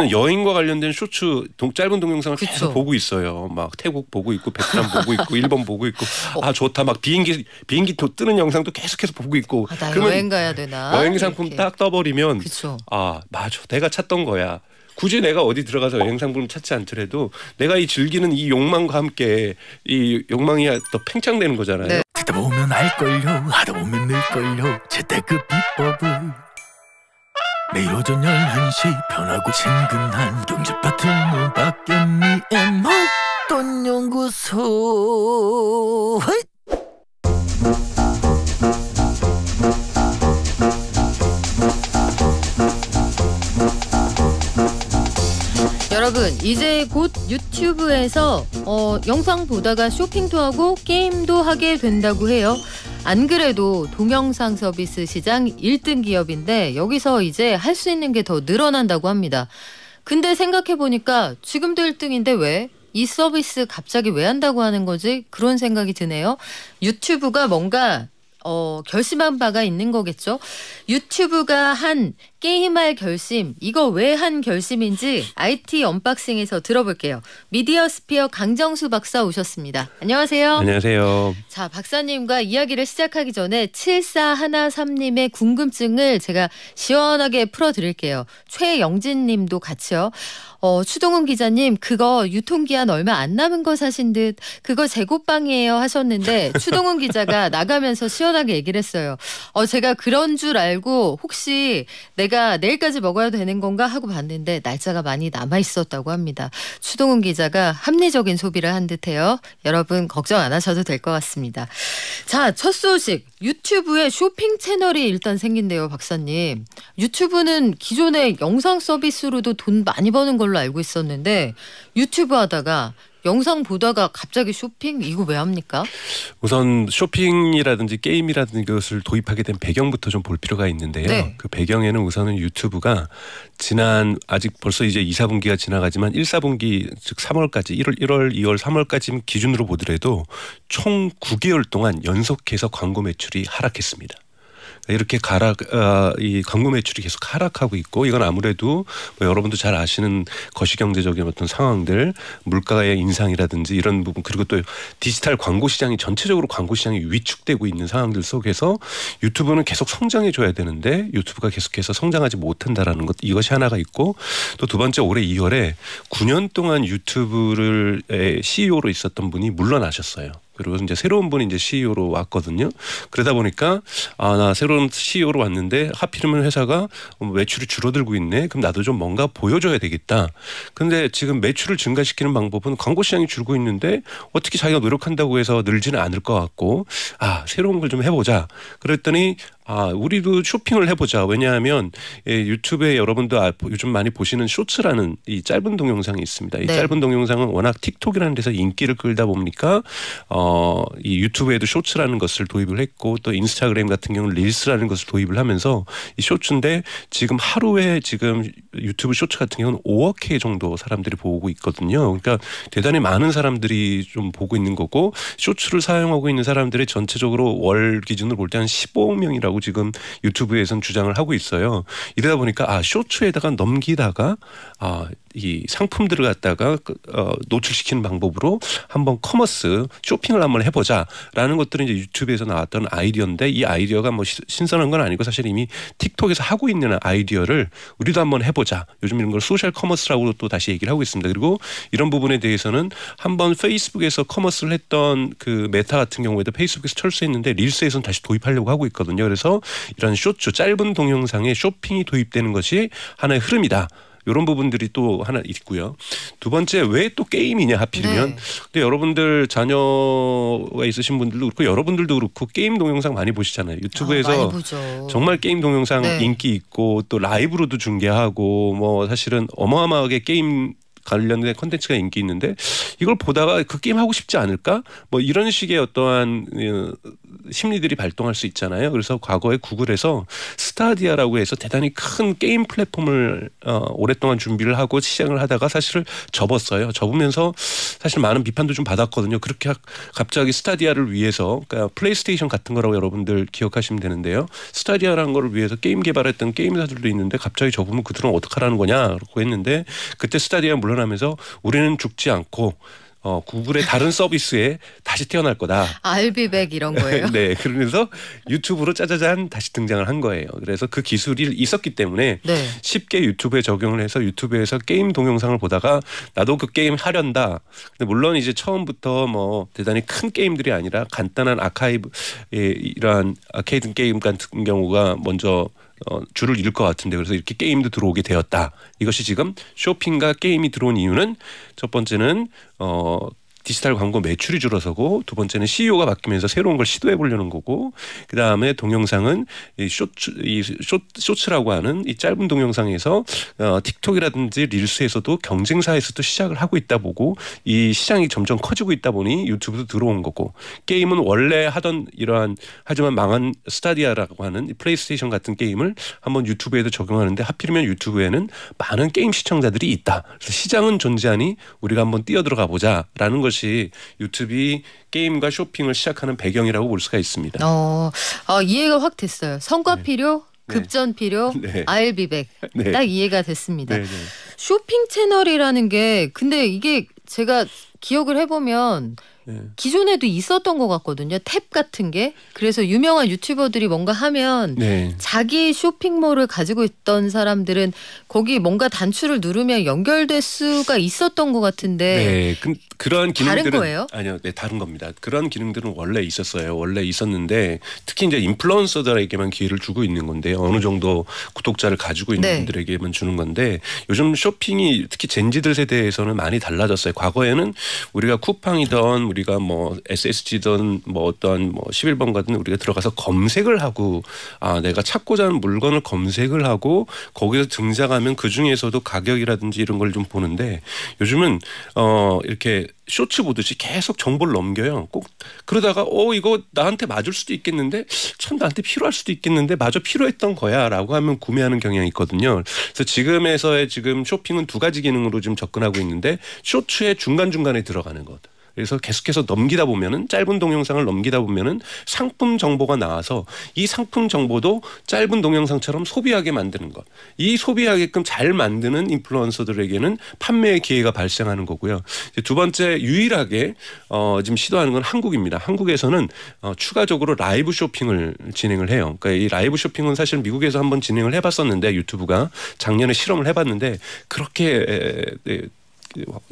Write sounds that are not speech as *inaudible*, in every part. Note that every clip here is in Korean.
여행과 관련된 쇼츠 동, 짧은 동영상을 계속 보고 있어요. 막 태국 보고 있고 베트남 보고 있고 일본 보고 있고 아 좋다 막 비행기 비행기 도 뜨는 영상도 계속해서 보고 있고. 아, 나 여행 가야 되나? 여행 상품 이렇게. 딱 떠버리면 그쵸. 아 맞아 내가 찾던 거야. 굳이 내가 어디 들어가서 여행 상품을 찾지 않더라도 내가 이 즐기는 이 욕망과 함께 이 욕망이 더 팽창되는 거잖아요. 네. 듣다 보면 알걸요 하다 보면 늘걸요 재테크 그 비법을 매일 오전 11시 편하고 친근한 경제파트너 박경미의 먹던 연구소 여러분 이제 곧 유튜브에서 어, 영상 보다가 쇼핑도 하고 게임도 하게 된다고 해요. 안 그래도 동영상 서비스 시장 1등 기업인데 여기서 이제 할 수 있는 게 더 늘어난다고 합니다. 근데 생각해보니까 지금도 1등인데 왜? 이 서비스 갑자기 왜 한다고 하는 거지? 그런 생각이 드네요. 유튜브가 뭔가 어, 결심한 바가 있는 거겠죠. 유튜브가 한 게임할 결심, 이거 왜 한 결심인지 IT 언박싱에서 들어볼게요. 미디어 스피어 강정수 박사 오셨습니다. 안녕하세요. 안녕하세요. 자, 박사님과 이야기를 시작하기 전에 7413님의 궁금증을 제가 시원하게 풀어드릴게요. 최영진 님도 같이요. 어, 추동훈 기자님, 그거 유통기한 얼마 안 남은 거 사신 듯, 그거 재고빵이에요 하셨는데, *laughs* 추동훈 기자가 나가면서 시원하게 얘기를 했어요. 어, 제가 그런 줄 알고, 혹시 내가 제가 내일까지 먹어야 되는 건가 하고 봤는데 날짜가 많이 남아 있었다고 합니다. 추동훈 기자가 합리적인 소비를 한 듯해요. 여러분 걱정 안 하셔도 될 것 같습니다. 자, 첫 소식. 유튜브에 쇼핑 채널이 일단 생긴대요, 박사님. 유튜브는 기존의 영상 서비스로도 돈 많이 버는 걸로 알고 있었는데 유튜브 하다가 영상 보다가 갑자기 쇼핑 이거 왜 합니까? 우선 쇼핑이라든지 게임이라든지 그것을 도입하게 된 배경부터 좀 볼 필요가 있는데요. 네. 그 배경에는 우선은 유튜브가 지난 아직 벌써 이제 2, 4분기가 지나가지만 1, 4분기 즉 3월까지 1월, 1월, 2월, 3월까지 기준으로 보더라도 총 9개월 동안 연속해서 광고 매출이 하락했습니다. 이렇게 가락 어, 이 광고 매출이 계속 하락하고 있고 이건 아무래도 뭐 여러분도 잘 아시는 거시경제적인 어떤 상황들 물가의 인상이라든지 이런 부분 그리고 또 디지털 광고 시장이 전체적으로 광고 시장이 위축되고 있는 상황들 속에서 유튜브는 계속 성장해 줘야 되는데 유튜브가 계속해서 성장하지 못한다라는 것 이것이 하나가 있고 또 두 번째 올해 2월에 9년 동안 유튜브를 CEO로 있었던 분이 물러나셨어요. 그리고 이제 새로운 분이 이제 CEO로 왔거든요. 그러다 보니까 아 나 새로운 CEO로 왔는데 하필이면 회사가 매출이 줄어들고 있네. 그럼 나도 좀 뭔가 보여줘야 되겠다. 근데 지금 매출을 증가시키는 방법은 광고 시장이 줄고 있는데 어떻게 자기가 노력한다고 해서 늘지는 않을 것 같고 아 새로운 걸 좀 해보자. 그랬더니 아, 우리도 쇼핑을 해보자. 왜냐하면 예, 유튜브에 여러분도 아, 요즘 많이 보시는 쇼츠라는 이 짧은 동영상이 있습니다. 이 네. 짧은 동영상은 워낙 틱톡이라는 데서 인기를 끌다 보니까 어, 이 유튜브에도 쇼츠라는 것을 도입을 했고 또 인스타그램 같은 경우는 릴스라는 것을 도입을 하면서 이 쇼츠인데 지금 하루에 지금 유튜브 쇼츠 같은 경우는 5억 회 정도 사람들이 보고 있거든요. 그러니까 대단히 많은 사람들이 좀 보고 있는 거고 쇼츠를 사용하고 있는 사람들의 전체적으로 월 기준으로 볼 때 한 15억 명이라고 있라고 지금 유튜브에선 주장을 하고 있어요. 이러다 보니까 아 쇼츠에다가 넘기다가 아이 상품들을 갖다가 그, 어, 노출시키는 방법으로 한번 커머스 쇼핑을 한번 해보자라는 것들은 이제 유튜브에서 나왔던 아이디어인데 이 아이디어가 뭐 신선한 건 아니고 사실 이미 틱톡에서 하고 있는 아이디어를 우리도 한번 해보자 요즘 이런 걸 소셜 커머스라고 또 다시 얘기를 하고 있습니다 그리고 이런 부분에 대해서는 한번 페이스북에서 커머스를 했던 그 메타 같은 경우에도 페이스북에서 철수했는데 릴스에서는 다시 도입하려고 하고 있거든요 그래서 이런 쇼츠 짧은 동영상에 쇼핑이 도입되는 것이 하나의 흐름이다. 이런 부분들이 또 하나 있고요. 두 번째 왜 또 게임이냐 하필이면 네. 근데 여러분들 자녀가 있으신 분들도 그렇고 여러분들도 그렇고 게임 동영상 많이 보시잖아요. 유튜브에서 아, 정말 게임 동영상 네. 인기 있고 또 라이브로도 중계하고 뭐 사실은 어마어마하게 게임 관련된 컨텐츠가 인기 있는데 이걸 보다가 그 게임 하고 싶지 않을까? 뭐 이런 식의 어떠한 어, 심리들이 발동할 수 있잖아요. 그래서 과거에 구글에서 스타디아라고 해서 대단히 큰 게임 플랫폼을 어, 오랫동안 준비를 하고 시장을 하다가 사실을 접었어요. 접으면서 사실 많은 비판도 좀 받았거든요. 그렇게 갑자기 스타디아를 위해서 그러니까 플레이스테이션 같은 거라고 여러분들 기억하시면 되는데요. 스타디아라는 걸 위해서 게임 개발했던 게임사들도 있는데 갑자기 접으면 그들은 어떡하라는 거냐고 했는데 그때 스타디아 물론 언론하면서 우리는 죽지 않고 어, 구글의 다른 *laughs* 서비스에 다시 태어날 거다. 알비백 이런 거예요. *laughs* 네, 그러면서 유튜브로 짜자잔 다시 등장을 한 거예요. 그래서 그 기술이 있었기 때문에 네. 쉽게 유튜브에 적용을 해서 유튜브에서 게임 동영상을 보다가 나도 그 게임 하련다. 근데 물론 이제 처음부터 뭐 대단히 큰 게임들이 아니라 간단한 아카이브 예, 이러한 아케이드 게임 같은 경우가 먼저 어, 줄을 잃을 것 같은데 그래서 이렇게 게임도 들어오게 되었다. 이것이 지금 쇼핑과 게임이 들어온 이유는 첫 번째는 어, 디지털 광고 매출이 줄어서고 두 번째는 CEO가 바뀌면서 새로운 걸 시도해 보려는 거고 그 다음에 동영상은 이 쇼츠 이 쇼츠, 라고 하는 이 짧은 동영상에서 어, 틱톡이라든지 릴스에서도 경쟁사에서도 시작을 하고 있다 보고 이 시장이 점점 커지고 있다 보니 유튜브도 들어온 거고 게임은 원래 하던 이러한 하지만 망한 스타디아라고 하는 플레이스테이션 같은 게임을 한번 유튜브에도 적용하는데 하필이면 유튜브에는 많은 게임 시청자들이 있다. 그래서 시장은 존재하니 우리가 한번 뛰어들어가 보자라는 걸 것이 유튜브이 게임과 쇼핑을 시작하는 배경이라고 볼 수가 있습니다. 어, 어 이해가 확 됐어요. 성과 네. 필요, 네. 급전 필요, *laughs* 네. 아일백 네. 딱 이해가 됐습니다. 네, 네, 쇼핑 채널이라는 게 근데 이게 제가 기억을 해보면 예. 기존에도 있었던 것 같거든요. 탭 같은 게. 그래서 유명한 유튜버들이 뭔가 하면 네. 자기 쇼핑몰을 가지고 있던 사람들은 거기 뭔가 단추를 누르면 연결될 수가 있었던 것 같은데. 네. 그, 그런 기능들은 다른 거예요? 아니요. 네, 다른 겁니다. 그런 기능들은 원래 있었어요. 원래 있었는데 특히 이제 인플루언서들에게만 기회를 주고 있는 건데 어느 정도 구독자를 가지고 있는 네. 분들에게만 주는 건데 요즘 쇼핑이 특히 젠지들 세대에서는 많이 달라졌어요. 과거에는 우리가 쿠팡이던 우리가 뭐 SSG든 뭐어떤뭐 11번 가든 우리가 들어가서 검색을 하고 아 내가 찾고자 하는 물건을 검색을 하고 거기서 등장하면 그 중에서도 가격이라든지 이런 걸 좀 보는데 요즘은 어 이렇게 쇼츠 보듯이 계속 정보를 넘겨요. 꼭 그러다가 어 이거 나한테 맞을 수도 있겠는데 참 나한테 필요할 수도 있겠는데 마저 필요했던 거야라고 하면 구매하는 경향이 있거든요. 그래서 지금에서의 지금 쇼핑은 두 가지 기능으로 지금 접근하고 있는데 쇼츠의 중간 중간에 들어가는 것. 그래서 계속해서 넘기다 보면은 짧은 동영상을 넘기다 보면은 상품 정보가 나와서 이 상품 정보도 짧은 동영상처럼 소비하게 만드는 것. 이 소비하게끔 잘 만드는 인플루언서들에게는 판매의 기회가 발생하는 거고요. 두 번째 유일하게 어 지금 시도하는 건 한국입니다. 한국에서는 어 추가적으로 라이브 쇼핑을 진행을 해요. 그러니까 이 라이브 쇼핑은 사실 미국에서 한번 진행을 해봤었는데 유튜브가 작년에 실험을 해봤는데 그렇게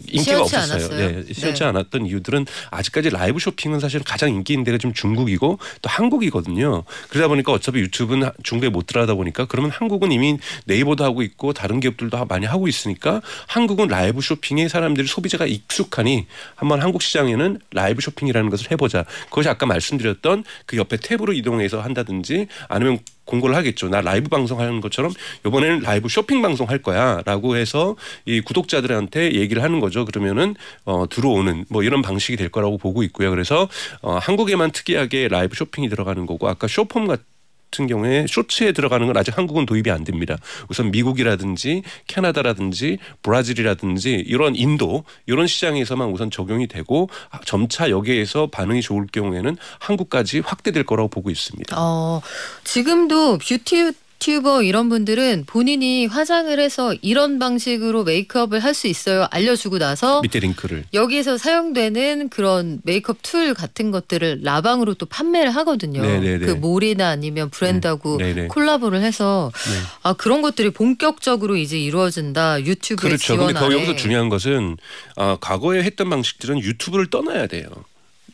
인기가 없었어요. 시원치 예, 네. 않았던 이유들은 아직까지 라이브 쇼핑은 사실 가장 인기 있는 데가 좀 중국이고 또 한국이거든요. 그러다 보니까 어차피 유튜브는 중국에 못 들어가다 보니까 그러면 한국은 이미 네이버도 하고 있고 다른 기업들도 많이 하고 있으니까 한국은 라이브 쇼핑에 사람들이 소비자가 익숙하니 한번 한국 시장에는 라이브 쇼핑이라는 것을 해보자. 그것이 아까 말씀드렸던 그 옆에 탭으로 이동해서 한다든지 아니면 공고를 하겠죠. 나 라이브 음. 방송하는 것처럼 이번에는 라이브 쇼핑 방송 할 거야라고 해서 이 구독자들한테 얘기를 하는 거죠. 그러면은 어, 들어오는 뭐 이런 방식이 될 거라고 보고 있고요. 그래서 어, 한국에만 특이하게 라이브 쇼핑이 들어가는 거고 아까 쇼폼 같은 같은 경우에 쇼츠에 들어가는 건 아직 한국은 도입이 안 됩니다. 우선 미국이라든지 캐나다라든지 브라질이라든지 이런 인도 이런 시장에서만 우선 적용이 되고 점차 여기에서 반응이 좋을 경우에는 한국까지 확대될 거라고 보고 있습니다. 어, 지금도 뷰티 튜버 이런 분들은 본인이 화장을 해서 이런 방식으로 메이크업을 할 수 있어요. 알려주고 나서 밑에 링크를 여기에서 사용되는 그런 메이크업 툴 같은 것들을 라방으로 또 판매를 하거든요. 네네네. 그 몰이나 아니면 브랜드하고 음, 네네. 콜라보를 해서 네. 아 그런 것들이 본격적으로 이제 이루어진다 유튜브의 그렇죠. 지원 아래. 그런데 거기서 중요한 것은 아, 과거에 했던 방식들은 유튜브를 떠나야 돼요.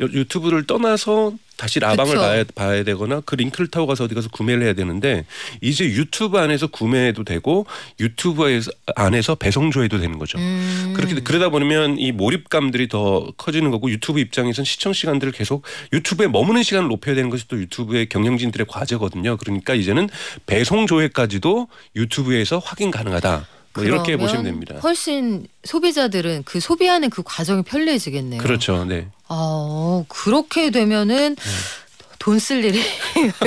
유튜브를 떠나서 다시 라방을 봐야, 봐야 되거나 그 링크를 타고 가서 어디 가서 구매를 해야 되는데 이제 유튜브 안에서 구매해도 되고 유튜브 안에서 배송 조회도 되는 거죠. 음. 그렇게 그러다 보면 이 몰입감들이 더 커지는 거고 유튜브 입장에선 시청 시간들을 계속 유튜브에 머무는 시간을 높여야 되는 것이 또 유튜브의 경영진들의 과제거든요. 그러니까 이제는 배송 조회까지도 유튜브에서 확인 가능하다. 뭐 이렇게 보시면 됩니다. 훨씬 소비자들은 그 소비하는 그 과정이 편리해지겠네요. 그렇죠. 네. 아, 그렇게 되면은 네. 돈쓸 일이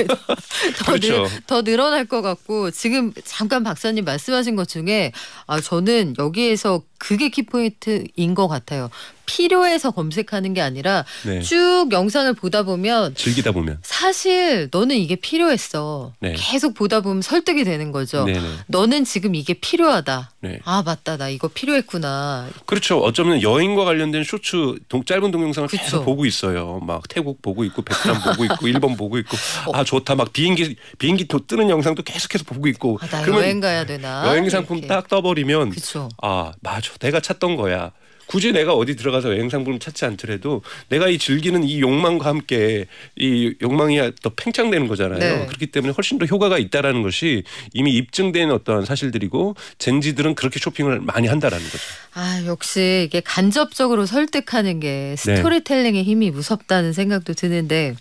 *laughs* 더, 그렇죠. 늘, 더 늘어날 것 같고 지금 잠깐 박사님 말씀하신 것 중에 아, 저는 여기에서 그게 키포인트인 것 같아요. 필요해서 검색하는 게 아니라 네. 쭉 영상을 보다 보면 즐기다 보면 사실 너는 이게 필요했어. 네. 계속 보다 보면 설득이 되는 거죠. 네네. 네. 너는 지금 이게 필요하다. 네. 아 맞다 나 이거 필요했구나. 그렇죠. 어쩌면 여행과 관련된 쇼츠 동, 짧은 동영상을 그쵸. 계속 보고 있어요. 막 태국 보고 있고 베트남 보고 있고 일본 보고 있고 어. 아 좋다 막 비행기 비행기 도 뜨는 영상도 계속해서 보고 있고. 아, 나 여행 가야 되나. 여행 상품 딱 떠버리면 그쵸. 아 맞아 내가 찾던 거야. 굳이 내가 어디 들어가서 여행 상품을 찾지 않더라도 내가 이 즐기는 이 욕망과 함께 이 욕망이 더 팽창되는 거잖아요. 네. 그렇기 때문에 훨씬 더 효과가 있다라는 것이 이미 입증된 어떤 사실들이고 젠지들은 그렇게 쇼핑을 많이 한다라는 거죠. 아 역시 이게 간접적으로 설득하는 게 네. 스토리텔링의 네. 힘이 무섭다는 생각도 드는데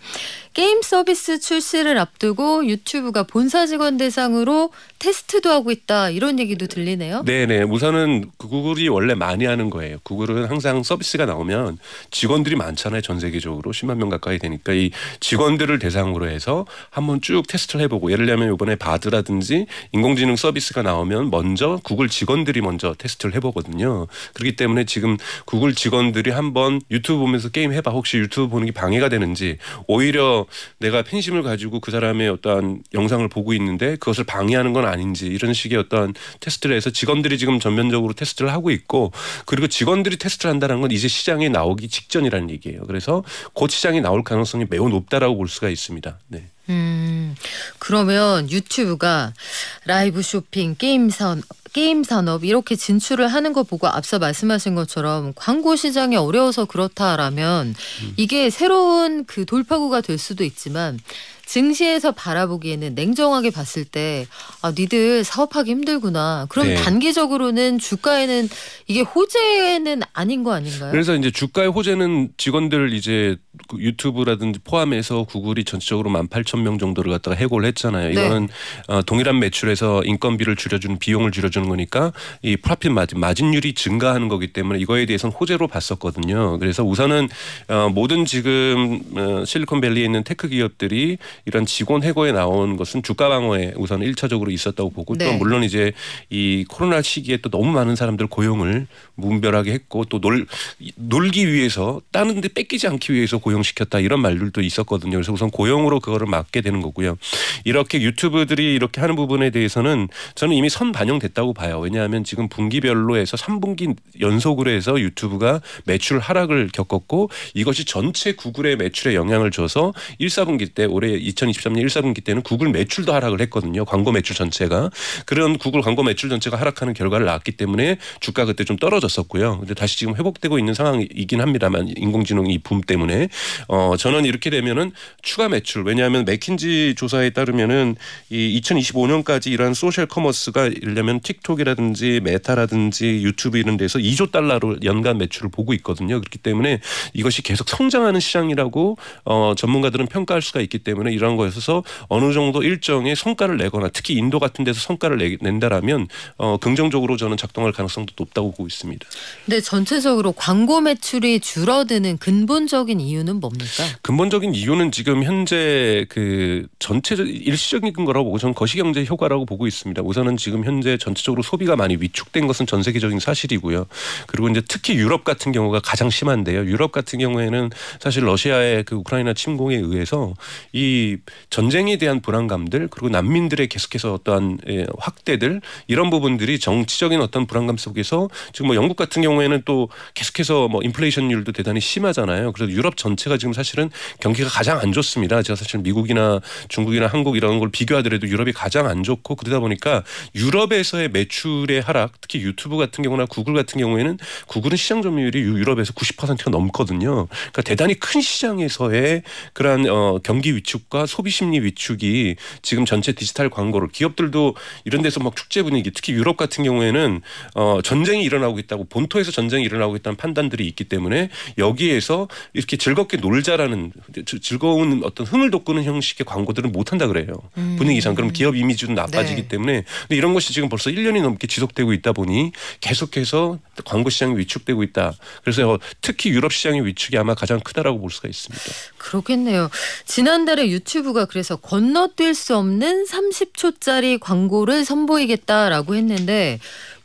게임 서비스 출시를 앞두고 유튜브가 본사 직원 대상으로 테스트도 하고 있다 이런 얘기도 들리네요. 네네 네. 우선은 구글이 원래 많이 하는 거예요. 구글 구글은 항상 서비스가 나오면 직원들이 많잖아요. 전 세계적으로 10만 명 가까이 되니까 이 직원들을 대상으로 해서 한번 쭉 테스트를 해보고 예를 들면 이번에 바드라든지 인공지능 서비스가 나오면 먼저 구글 직원들이 먼저 테스트를 해보거든요. 그렇기 때문에 지금 구글 직원들이 한번 유튜브 보면서 게임 해봐 혹시 유튜브 보는 게 방해가 되는지 오히려 내가 팬심을 가지고 그 사람의 어떤 영상을 보고 있는데 그것을 방해하는 건 아닌지 이런 식의 어떤 테스트를 해서 직원들이 지금 전면적으로 테스트를 하고 있고 그리고 직원들 기업들이 테스트를 한다는 건 이제 시장에 나오기 직전이라는 얘기예요. 그래서 곧 시장에 나올 가능성이 매우 높다라고 볼 수가 있습니다. 네. 음, 그러면 유튜브가 라이브 쇼핑, 게임 산 게임 산업 이렇게 진출을 하는 거 보고 앞서 말씀하신 것처럼 광고 시장이 어려워서 그렇다라면 음. 이게 새로운 그 돌파구가 될 수도 있지만 증시에서 바라보기에는 냉정하게 봤을 때 아, 니들 사업하기 힘들구나. 그럼 네. 단기적으로는 주가에는 이게 호재는 아닌 거 아닌가요? 그래서 이제 주가의 호재는 직원들 이제 그 유튜브라든지 포함해서 구글이 전체적으로 만 팔천 명 정도를 갖다가 해고를 했잖아요. 네. 이거는 네. 어, 동일한 매출에서 인건비를 줄여준 비용을 줄여주는 거니까 이 프라핏 마진 마진율이 증가하는 거기 때문에 이거에 대해서는 호재로 봤었거든요. 그래서 우선은 어, 모든 지금 어, 실리콘밸리에 있는 테크 기업들이 이런 직원 해고에 나온 것은 주가 방어에 우선 일차적으로 있었다고 보고 네. 또 물론 이제 이 코로나 시기에 또 너무 많은 사람들 고용을 문별하게 했고 또놀 놀기 위해서 다른 데 뺏기지 않기 위해서 고용시켰다 이런 말들도 있었거든요. 그래서 우선 고용으로 그거를 막게 되는 거고요. 이렇게 유튜브들이 이렇게 하는 부분에 대해서는 저는 이미 선 반영됐다고 봐요. 왜냐하면 지금 분기별로 해서 3분기 연속으로 해서 유튜브가 매출 하락을 겪었고 이것이 전체 구글의 매출에 영향을 줘서 1, 4분기 때 올해 2023년 1, 4분기 때는 구글 매출도 하락을 했거든요. 광고 매출 전체가 그런 구글 광고 매출 전체가 하락하는 결과를 낳았기 때문에 주가 그때 좀 떨어졌었고요. 근데 다시 지금 회복되고 있는 상황이긴 합니다만 인공지능 이 붐 때문에 어 저는 이렇게 되면은 추가 매출 왜냐하면 맥킨지 조사에 따르면은 이 2025년까지 이러한 소셜 커머스가 이려면 틱톡이라든지 메타라든지 유튜브 이런 데서 2조 달러로 연간 매출을 보고 있거든요. 그렇기 때문에 이것이 계속 성장하는 시장이라고 어 전문가들은 평가할 수가 있기 때문에 이런 거에 있어서 어느 정도 일정의 성과를 내거나 특히 인도 같은 데서 성과를 낸다라면 어 긍정적으로 저는 작동할 가능성도 높다고 보고 있습니다. 근데 전체적으로 광고 매출이 줄어드는 근본적인 이유 이유는 뭡니까? 근본적인 이유는 지금 현재 그 전체 적 일시적인 거라고 보고 저는 거시경제 효과라고 보고 있습니다. 우선은 지금 현재 전체적으로 소비가 많이 위축된 것은 전 세계적인 사실이고요. 그리고 이제 특히 유럽 같은 경우가 가장 심한데요. 유럽 같은 경우에는 사실 러시아의 그 우크라이나 침공에 의해서 이 전쟁에 대한 불안감들 그리고 난민들의 계속해서 어떠한 예, 확대들 이런 부분들이 정치적인 어떤 불안감 속에서 지금 뭐 영국 같은 경우에는 또 계속해서 뭐 인플레이션율도 대단히 심하잖아요. 그래서 유럽 전 전체가 지금 사실은 경기가 가장 안 좋습니다. 제가 사실 미국이나 중국이나 한국 이런 걸 비교하더라도 유럽이 가장 안 좋고 그러다 보니까 유럽에서의 매출의 하락, 특히 유튜브 같은 경우나 구글 같은 경우에는 구글은 시장 점유율이 유럽에서 90%가 넘거든요. 그러니까 대단히 큰 시장에서의 그러한 어, 경기 위축과 소비 심리 위축이 지금 전체 디지털 광고를 기업들도 이런 데서 막 축제 분위기, 특히 유럽 같은 경우에는 어, 전쟁이 일어나고 있다고 본토에서 전쟁이 일어나고 있다는 판단들이 있기 때문에 여기에서 이렇게 즐거 즐겁게 놀자라는 즐거운 어떤 흥을 돋구는 형식의 광고들은 못 한다 그래요. 음. 분위기상 그럼 기업 이미지도 나빠지기 네. 때문에 근데 이런 것이 지금 벌써 1년이 넘게 지속되고 있다 보니 계속해서 광고 시장이 위축되고 있다. 그래서 특히 유럽 시장의 위축이 아마 가장 크다라고 볼 수가 있습니다. 그렇겠네요. 지난달에 유튜브가 그래서 건너뛸 수 없는 30초짜리 광고를 선보이겠다라고 했는데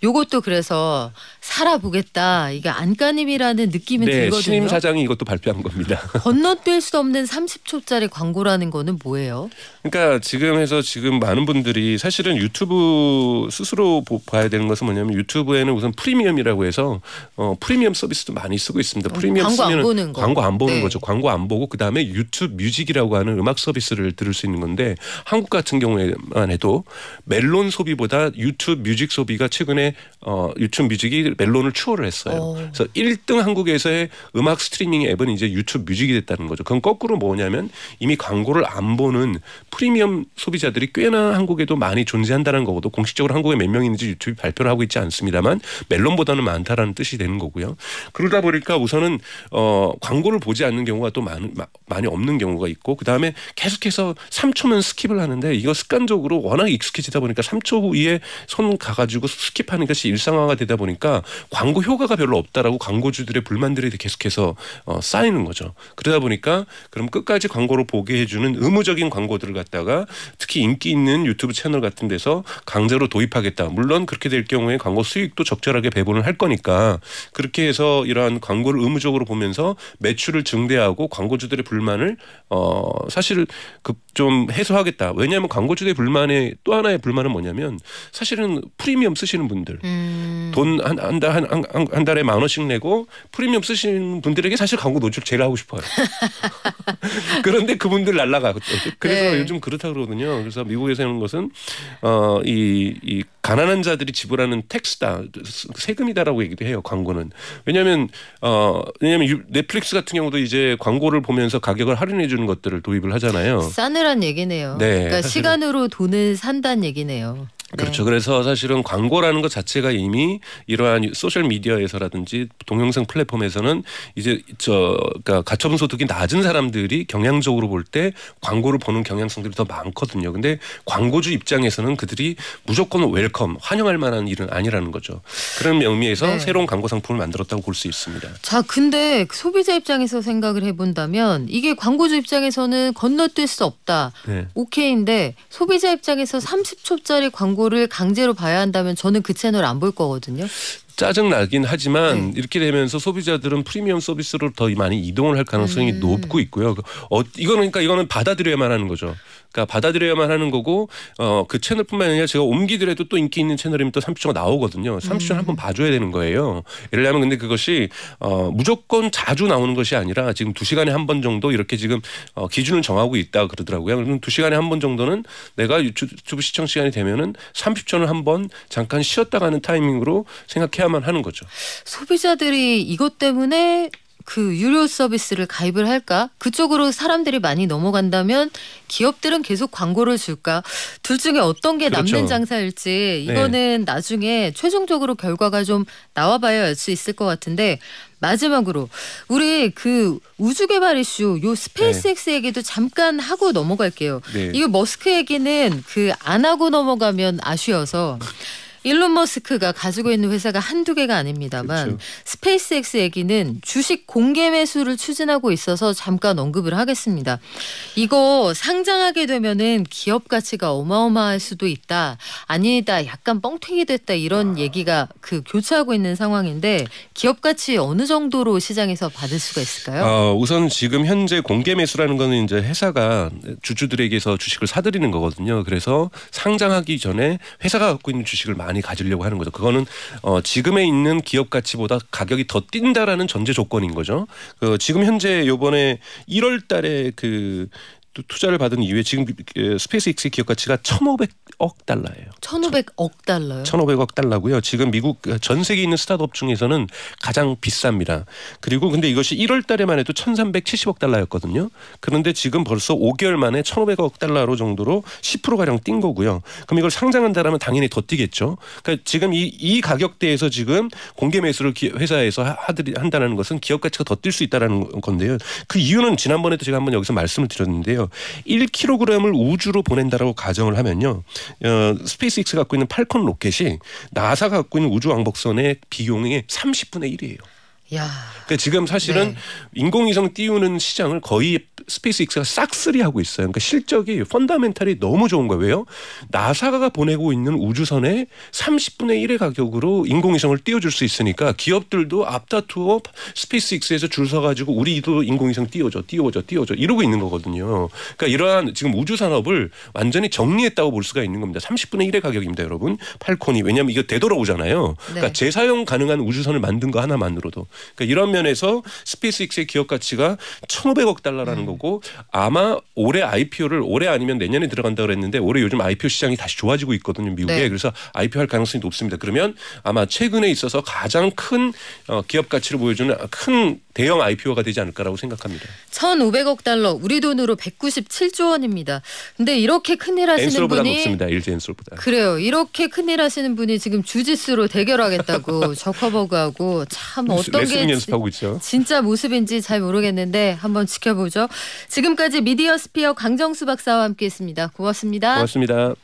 요것도 그래서 살아보겠다. 이게 안간힘이라는 느낌이 네, 들거든요. 신임 사장이 이것도 발표한 겁니다. *laughs* 건너뛸 수 없는 30초짜리 광고라는 거는 뭐예요? 그러니까 지금 해서 지금 많은 분들이 사실은 유튜브 스스로 봐야 되는 것은 뭐냐면 유튜브에는 우선 프리미엄이라고 해서 어, 프리미엄 서비스도 많이 쓰고 있습니다. 어, 프리미엄 광고 안 보는 거. 광고 안 보는 네. 거죠. 광고 안 보고 그다음에 유튜브 뮤직이라고 하는 음악 서비스를 들을 수 있는 건데 한국 같은 경우에만 해도 멜론 소비보다 유튜브 뮤직 소비가 최근에 어, 유튜브 뮤직이 멜론을 추월을 했어요. 오. 어. 그래서 1등 한국에서의 음악 스트리밍 앱은 이제 유튜브 뮤직이 됐다는 거죠. 그건 거꾸로 뭐냐면 이미 광고를 안 보는 프리미엄 소비자들이 꽤나 한국에도 많이 존재한다는 거고도 공식적으로 한국에 몇 명 있는지 유튜브 발표를 하고 있지 않습니다만 멜론보다는 많다라는 뜻이 되는 거고요. 그러다 보니까 우선은 어, 광고를 보지 않는 경우가 또 많, 많이 없는 경우가 있고 그다음에 계속해서 3초면 스킵을 하는데 이거 습관적으로 워낙 익숙해지다 보니까 3초 후에 손 가가지고 스킵 편집하는 것이 일상화가 되다 보니까 광고 효과가 별로 없다라고 광고주들의 불만들이 계속해서 어, 쌓이는 거죠. 그러다 보니까 그럼 끝까지 광고를 보게 해주는 의무적인 광고들을 갖다가 특히 인기 있는 유튜브 채널 같은 데서 강제로 도입하겠다. 물론 그렇게 될 경우에 광고 수익도 적절하게 배분을 할 거니까 그렇게 해서 이러한 광고를 의무적으로 보면서 매출을 증대하고 광고주들의 불만을 어, 사실 그좀 해소하겠다. 왜냐하면 광고주들의 불만의 또 하나의 불만은 뭐냐면 사실은 프리미엄 쓰시는 분들 분들 음. 돈한 한달한 한, 한, 한, 달에 만 원씩 내고 프리미엄 쓰시는 분들에게 사실 광고 노출 제일 하고 싶어요. *laughs* *laughs* 그런데 그분들 날라가. 그래서 네. 요즘 그렇다 그러거든요. 그래서 미국에서 하는 것은 어이이 가난한 자들이 지불하는 텍스다 세금이다라고 얘기도 해요. 광고는 왜냐하면 어 왜냐하면 넷플릭스 같은 경우도 이제 광고를 보면서 가격을 할인해 주는 것들을 도입을 하잖아요. 싸늘한 얘기네요. 네, 그러니까 시간으로 돈을 산다는 얘기네요. 그렇죠. 네. 그래서 사실은 광고라는 것 자체가 이미 이러한 소셜 미디어에서라든지 동영상 플랫폼에서는 이제 저 그러니까 가처분 소득이 낮은 사람들이 경향적으로 볼 때 광고를 보는 경향성들이 더 많거든요. 근데 광고주 입장에서는 그들이 무조건 웰컴 환영할 만한 일은 아니라는 거죠. 그런 의미에서 네. 새로운 광고 상품을 만들었다고 볼 수 있습니다. 자, 근데 그 소비자 입장에서 생각을 해본다면 이게 광고주 입장에서는 건너뛸 수 없다. 네. 오케이인데 소비자 입장에서 30초짜리 광고 광고를 강제로 봐야 한다면 저는 그 채널 안 볼 거거든요. 짜증 나긴 하지만 네. 이렇게 되면서 소비자들은 프리미엄 서비스로 더 많이 이동을 할 가능성이 음. 높고 있고요. 어, 이거는 그러니까 이거는 받아들여야만 하는 거죠. 그러니까 받아들여야만 하는 거고 어, 그 채널뿐만 아니라 제가 옮기더라도 또 인기 있는 채널이면 또 30초가 나오거든요. 30초 음. 한번 봐줘야 되는 거예요. 예를 들면 근데 그것이 어, 무조건 자주 나오는 것이 아니라 지금 두 시간에 한 번 정도 이렇게 지금 어, 기준을 정하고 있다 그러더라고요. 그럼 두 시간에 한 번 정도는 내가 유튜브 시청 시간이 되면은 30초는 한 번 잠깐 쉬었다 가는 타이밍으로 생각해야만 하는 거죠. 소비자들이 이것 때문에 그 유료 서비스를 가입을 할까? 그쪽으로 사람들이 많이 넘어간다면 기업들은 계속 광고를 줄까? 둘 중에 어떤 게 그렇죠. 남는 장사일지 네. 이거는 네. 나중에 최종적으로 결과가 좀 나와봐야 알 수 있을 것 같은데 마지막으로 우리 그 우주 개발 이슈 요 스페이스X 네. 얘기도 잠깐 하고 넘어갈게요. 네. 이거 머스크 얘기는 그 안 하고 넘어가면 아쉬워서 일론 머스크가 가지고 있는 회사가 한두 개가 아닙니다만 그렇죠. 스페이스엑스 얘기는 주식 공개 매수를 추진하고 있어서 잠깐 언급을 하겠습니다. 이거 상장하게 되면은 기업 가치가 어마어마할 수도 있다. 아니다. 약간 뻥튀기 됐다. 이런 아. 얘기가 그 교차하고 있는 상황인데 기업 가치 어느 정도로 시장에서 받을 수가 있을까요? 어, 우선 지금 현재 공개 매수라는 거는 이제 회사가 주주들에게서 주식을 사들이는 거거든요. 그래서 상장하기 전에 회사가 갖고 있는 주식을 많이 많이 가지려고 하는 거죠. 그거는 어, 지금에 있는 기업 가치보다 가격이 더 뛴다라는 전제 조건인 거죠. 그 지금 현재 요번에 1월 달에 그 투자를 받은 이후에 지금 그, 스페이스X의 기업 가치가 1,500억 달러예요. 1,500억 달러요. 1,500억 달러고요. 지금 미국 그 전 세계에 있는 스타트업 중에서는 가장 비쌉니다. 그리고 근데 이것이 1월 달에만 해도 1,370억 달러였거든요. 그런데 지금 벌써 5개월 만에 1,500억 달러로 정도로 10% 가량 뛴 거고요. 그럼 이걸 상장한다라면 당연히 더 뛰겠죠. 그러니까 지금 이, 이 가격대에서 지금 공개 매수를 기, 회사에서 하들이 한다는 것은 기업 가치가 더 뛸 수있다는 건데요. 그 이유는 지난번에도 제가 한번 여기서 말씀을 드렸는데요. 있는데요. 1kg을 우주로 보낸다라고 가정을 하면요. 어, 스페이스X 갖고 있는 팔콘 로켓이 나사 갖고 있는 우주 왕복선의 비용의 30분의 1이에요. 야. 그러니까 지금 사실은 네. 인공위성 띄우는 시장을 거의 스페이스X가 싹쓸이하고 있어요. 그러니까 실적이 펀다멘탈이 너무 좋은 거예요. 나사가 가 보내고 있는 우주선에 30분의 1의 가격으로 인공위성을 띄워줄 수 있으니까 기업들도 앞다투어 스페이스X에서 줄 서가지고 우리도 인공위성 띄워줘, 띄워줘, 띄워줘 이러고 있는 거거든요. 그러니까 이러한 지금 우주 산업을 완전히 정리했다고 볼 수가 있는 겁니다. 30분의 1의 가격입니다, 여러분. 팔콘이 왜냐하면 이게 되돌아오잖아요. 그러니까 네. 재사용 가능한 우주선을 만든 거 하나만으로도 그러니까 이런 면에서 스페이스X의 기업 가치가 1,500억 달러라는 음. 거고 아마 올해 IPO를 올해 아니면 내년에 들어간다 그랬는데 올해 요즘 IPO 시장이 다시 좋아지고 있거든요 미국에 네. 그래서 IPO 할 가능성이 높습니다. 그러면 아마 최근에 있어서 가장 큰 어, 기업 가치를 보여주는 큰 대형 IPO가 되지 않을까라고 생각합니다. 1,500억 달러 우리 돈으로 197조 원입니다. 근데 이렇게 큰일 하시는 분이 없습니다. 일제 엔솔보다. 그래요. 이렇게 큰일 하시는 분이 지금 주짓수로 대결하겠다고 *laughs* 저커버그하고 참 어떤 게 연습하고 있죠. 진짜 모습인지 잘 모르겠는데 한번 지켜보죠. 지금까지 미디어 스피어 강정수 박사와 함께했습니다. 고맙습니다. 고맙습니다.